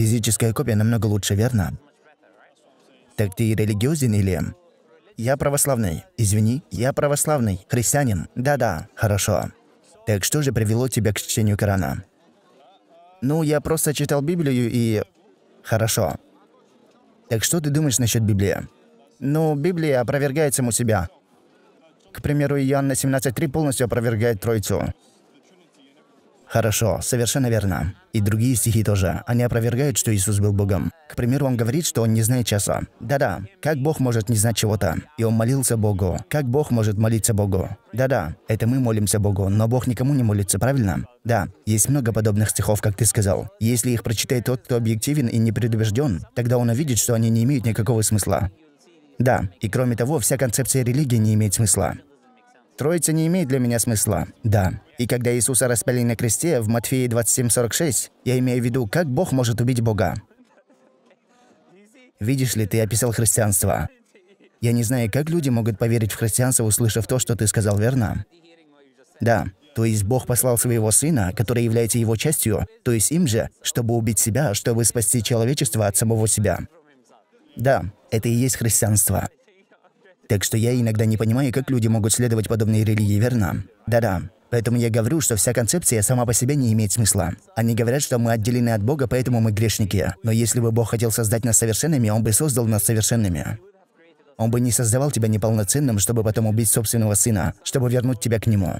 Физическая копия намного лучше, верно? Так ты религиозен или... Я православный. Извини, я православный. Христианин. Да-да, хорошо. Так что же привело тебя к чтению Корана? Ну, я просто читал Библию и... Хорошо. Так что ты думаешь насчет Библии? Ну, Библия опровергает саму себя. К примеру, Иоанна 17.3 полностью опровергает Троицу. Хорошо, совершенно верно. И другие стихи тоже. Они опровергают, что Иисус был Богом. К примеру, он говорит, что он не знает часа. Да-да, как Бог может не знать чего-то? И он молился Богу. Как Бог может молиться Богу? Да-да, это мы молимся Богу, но Бог никому не молится, правильно? Да, есть много подобных стихов, как ты сказал. Если их прочитает тот, кто объективен и не предубежден, тогда он увидит, что они не имеют никакого смысла. Да, и кроме того, вся концепция религии не имеет смысла. Троица не имеет для меня смысла. Да. И когда Иисуса распяли на кресте в Матфея 27:46, я имею в виду, как Бог может убить Бога. Видишь ли, ты описал христианство. Я не знаю, как люди могут поверить в христианство, услышав то, что ты сказал, верно? Да. То есть Бог послал своего Сына, который является его частью, то есть им же, чтобы убить себя, чтобы спасти человечество от самого себя. Да, это и есть христианство. Так что я иногда не понимаю, как люди могут следовать подобной религии, верно? Да-да. Поэтому я говорю, что вся концепция сама по себе не имеет смысла. Они говорят, что мы отделены от Бога, поэтому мы грешники. Но если бы Бог хотел создать нас совершенными, Он бы создал нас совершенными. Он бы не создавал тебя неполноценным, чтобы потом убить собственного сына, чтобы вернуть тебя к нему.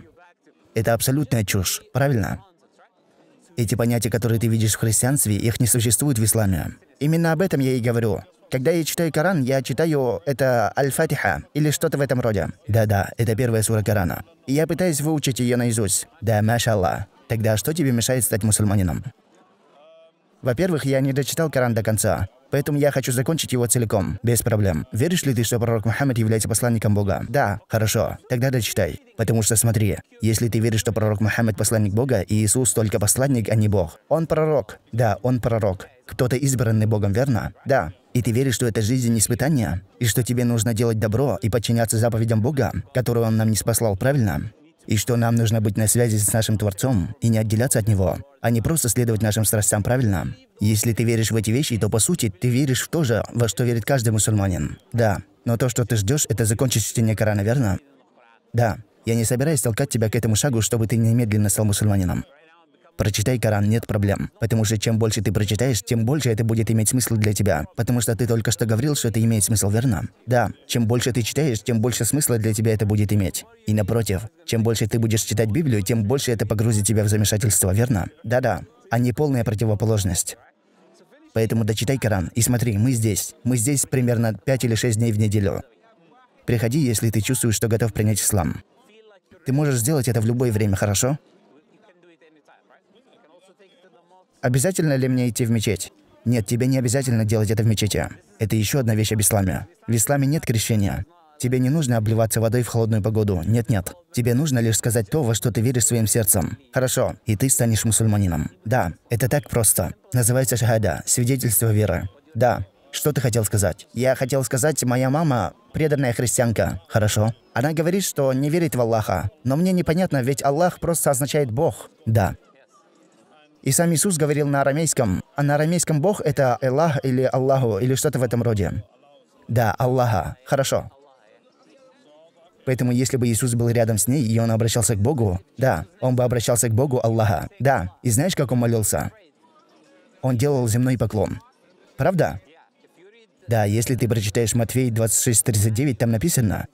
Это абсолютная чушь, правильно? Эти понятия, которые ты видишь в христианстве, их не существует в исламе. Именно об этом я и говорю. Когда я читаю Коран, я читаю это Аль-Фатиха или что-то в этом роде. Да-да, это первая сура Корана. И я пытаюсь выучить ее наизусть. Да, машаллах. Тогда что тебе мешает стать мусульманином? Во-первых, я не дочитал Коран до конца. Поэтому я хочу закончить его целиком, без проблем. Веришь ли ты, что пророк Мухаммад является посланником Бога? Да, хорошо, тогда дочитай. Потому что смотри, если ты веришь, что пророк Мухаммад посланник Бога, и Иисус только посланник, а не Бог. Он пророк. Да, он пророк. Кто-то избранный Богом, верно? Да. И ты веришь, что это жизнь не испытание? И что тебе нужно делать добро и подчиняться заповедям Бога, которую Он нам не спаслал, правильно? И что нам нужно быть на связи с нашим Творцом и не отделяться от Него, а не просто следовать нашим страстям, правильно? Если ты веришь в эти вещи, то, по сути, ты веришь в то же, во что верит каждый мусульманин. Да. Но то, что ты ждешь, это закончить чтение Корана, верно? Да. Я не собираюсь толкать тебя к этому шагу, чтобы ты немедленно стал мусульманином. Прочитай Коран, нет проблем. Потому что чем больше ты прочитаешь, тем больше это будет иметь смысл для тебя. Потому что ты только что говорил, что это имеет смысл, верно? Да, чем больше ты читаешь, тем больше смысла для тебя это будет иметь. И напротив, чем больше ты будешь читать Библию, тем больше это погрузит тебя в замешательство, верно? Да-да, а не полная противоположность. Поэтому дочитай Коран и смотри, мы здесь. Мы здесь примерно 5 или 6 дней в неделю. Приходи, если ты чувствуешь, что готов принять ислам. Ты можешь сделать это в любое время, хорошо? Обязательно ли мне идти в мечеть? Нет, тебе не обязательно делать это в мечети. Это еще одна вещь об исламе. В исламе нет крещения. Тебе не нужно обливаться водой в холодную погоду. Нет-нет. Тебе нужно лишь сказать то, во что ты веришь своим сердцем. Хорошо, и ты станешь мусульманином. Да, это так просто. Называется шахада, свидетельство веры. Да, что ты хотел сказать? Я хотел сказать, моя мама преданная христианка. Хорошо. Она говорит, что не верит в Аллаха. Но мне непонятно, ведь Аллах просто означает Бог. Да, и сам Иисус говорил на арамейском. А на арамейском Бог – это Эллах или Аллаху, или что-то в этом роде. Да, Аллаха. Хорошо. Поэтому если бы Иисус был рядом с ней, и он обращался к Богу, да, он бы обращался к Богу Аллаха. Да, и знаешь, как он молился? Он делал земной поклон. Правда? Да, если ты прочитаешь Матфей 26:39, там написано,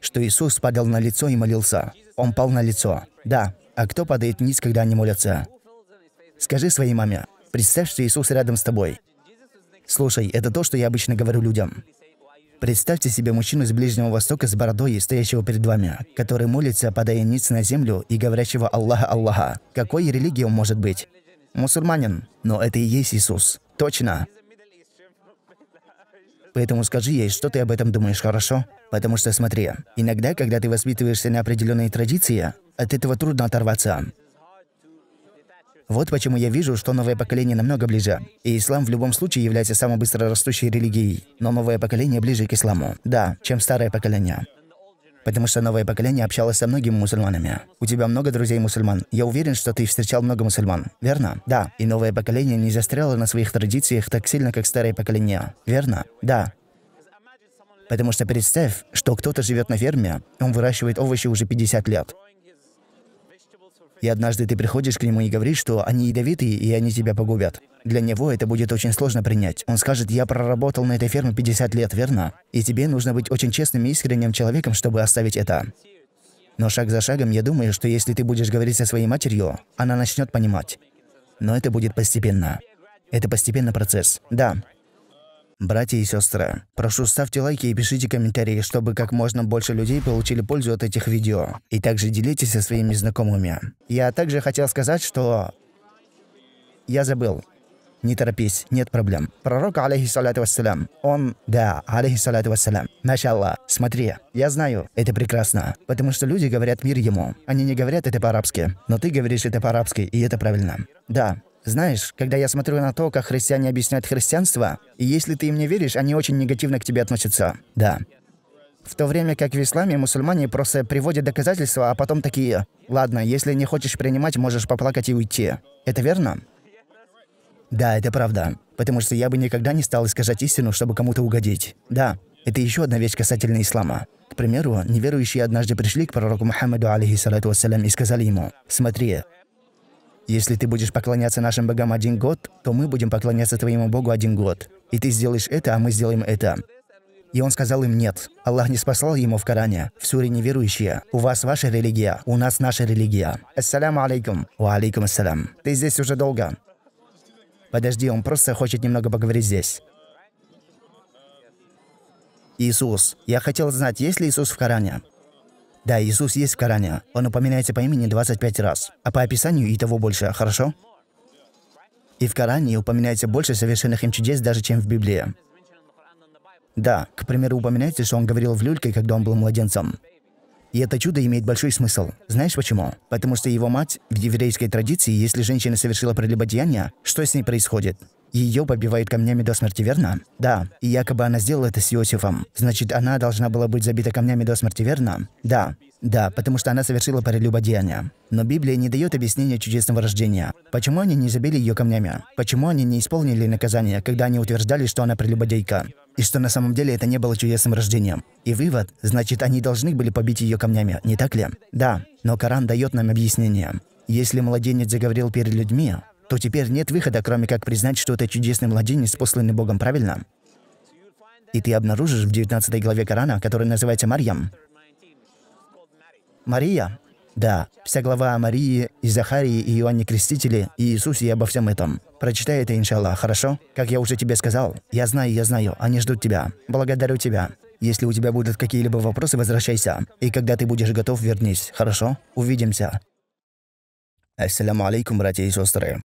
что Иисус падал на лицо и молился. Он пал на лицо. Да, а кто падает вниз, когда они молятся? Скажи своей маме, представь, что Иисус рядом с тобой. Слушай, это то, что я обычно говорю людям. Представьте себе мужчину из Ближнего Востока с бородой, стоящего перед вами, который молится, падая ниц на землю и говорящего «Аллаха, Аллаха». Какой религии он может быть? Мусульманин. Но это и есть Иисус. Точно. Поэтому скажи ей, что ты об этом думаешь, хорошо? Потому что смотри, иногда, когда ты воспитываешься на определенные традиции, от этого трудно оторваться. Вот почему я вижу, что новое поколение намного ближе. И ислам в любом случае является самой быстро растущей религией. Но новое поколение ближе к исламу. Да, чем старое поколение потому что новое поколение общалось со многими мусульманами. У тебя много друзей-мусульман. Я уверен, что ты встречал много мусульман, верно? Да. И новое поколение не застряло на своих традициях так сильно, как старое поколение, верно? Да. Потому что представь, что кто-то живет на ферме, он выращивает овощи уже 50 лет. И однажды ты приходишь к нему и говоришь, что они ядовитые, и они тебя погубят. Для него это будет очень сложно принять. Он скажет, я проработал на этой ферме 50 лет, верно? И тебе нужно быть очень честным и искренним человеком, чтобы оставить это. Но шаг за шагом я думаю, что если ты будешь говорить со своей матерью, она начнет понимать. Но это будет постепенно. Это постепенно процесс. Да. Братья и сестры, прошу ставьте лайки и пишите комментарии, чтобы как можно больше людей получили пользу от этих видео. И также делитесь со своими знакомыми. Я также хотел сказать, что... Я забыл не торопись, нет проблем. Пророк, алейхиссалату вассалям, он, да, алейхиссалату вассалям, начало, смотри, я знаю, это прекрасно, потому что люди говорят мир ему, они не говорят это по-арабски, но ты говоришь это по-арабски, и это правильно. Да, знаешь, когда я смотрю на то, как христиане объясняют христианство, и если ты им не веришь, они очень негативно к тебе относятся. Да. В то время как в исламе мусульмане просто приводят доказательства, а потом такие «Ладно, если не хочешь принимать, можешь поплакать и уйти». Это верно? Да, это правда. Потому что я бы никогда не стал искажать истину, чтобы кому-то угодить. Да, это еще одна вещь касательно ислама. К примеру, неверующие однажды пришли к пророку Мухаммаду, алейхиссалату вассалям, и сказали ему, «Смотри, если ты будешь поклоняться нашим богам один год, то мы будем поклоняться твоему богу один год. И ты сделаешь это, а мы сделаем это». И он сказал им «нет». Аллах не спасал ему в Коране, в суре неверующие. «У вас ваша религия, у нас наша религия». «Ассаляму алейкум». «Ва алейкум ассалям». «Ты здесь уже долго». Подожди, он просто хочет немного поговорить здесь. Иисус. Я хотел знать, есть ли Иисус в Коране. Да, Иисус есть в Коране. Он упоминается по имени 25 раз, а по описанию и того больше, хорошо? И в Коране упоминается больше совершенных им чудес даже, чем в Библии. Да, к примеру, упоминается, что он говорил в люльке, когда он был младенцем. И это чудо имеет большой смысл. Знаешь почему? Потому что его мать в еврейской традиции, если женщина совершила прелюбодеяние, что с ней происходит? Ее побивают камнями до смерти, верно? Да. И якобы она сделала это с Иосифом. Значит, она должна была быть забита камнями до смерти, верно? Да. Да, потому что она совершила прелюбодеяние. Но Библия не дает объяснения чудесного рождения. Почему они не забили ее камнями? Почему они не исполнили наказание, когда они утверждали, что она прелюбодейка? И что на самом деле это не было чудесным рождением. И вывод, значит, они должны были побить ее камнями, не так ли? Да, но Коран дает нам объяснение. Если младенец заговорил перед людьми, то теперь нет выхода, кроме как признать, что это чудесный младенец, посланный Богом, правильно? И ты обнаружишь в 19 главе Корана, который называется Марьям. Мария. Да, вся глава о Марии, и Захарии, и Иоанне Крестителе, и Иисусе и обо всем этом. Прочитай это, иншаллах, хорошо? Как я уже тебе сказал, я знаю, я знаю, они ждут тебя. Благодарю тебя. Если у тебя будут какие-либо вопросы, возвращайся. И когда ты будешь готов, вернись, хорошо? Увидимся. Ассаламу алейкум, братья и сестры.